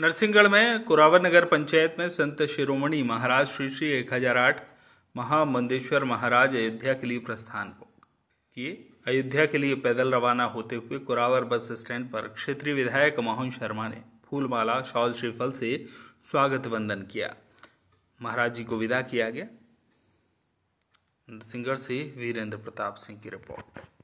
नरसिंहगढ़ में कुरावर नगर पंचायत में संत शिरोमणि महाराज श्री श्री एक हजार आठ महामंदेश्वर महाराज अयोध्या के लिए प्रस्थान किए अयोध्या के लिए पैदल रवाना होते हुए कुरावर बस स्टैंड पर क्षेत्रीय विधायक मोहन शर्मा ने फूलमाला शॉल श्रीफल से स्वागत वंदन किया महाराज जी को विदा किया गया नरसिंहगढ़ से वीरेंद्र प्रताप सिंह की रिपोर्ट